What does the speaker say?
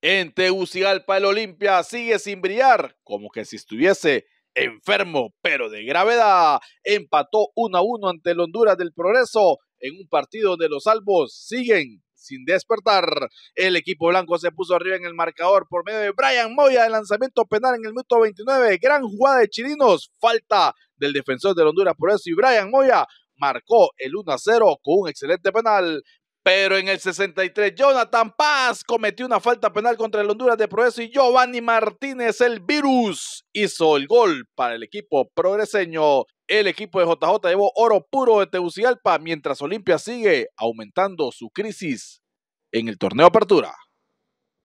En Tegucigalpa el Olimpia sigue sin brillar, como que si estuviese enfermo, pero de gravedad. Empató 1 a 1 ante el Honduras del Progreso en un partido de los salvos siguen sin despertar. El equipo blanco se puso arriba en el marcador por medio de Brian Moya de lanzamiento penal en el minuto 29. Gran jugada de Chirinos. Falta del defensor del Honduras Progreso y Brian Moya marcó el 1 a 0 con un excelente penal. Pero en el 63, Jonathan Paz cometió una falta penal contra el Honduras de Progreso y Giovanni Martínez, el virus, hizo el gol para el equipo progreseño. El equipo de JJ llevó oro puro de Tegucigalpa mientras Olimpia sigue aumentando su crisis en el torneo Apertura.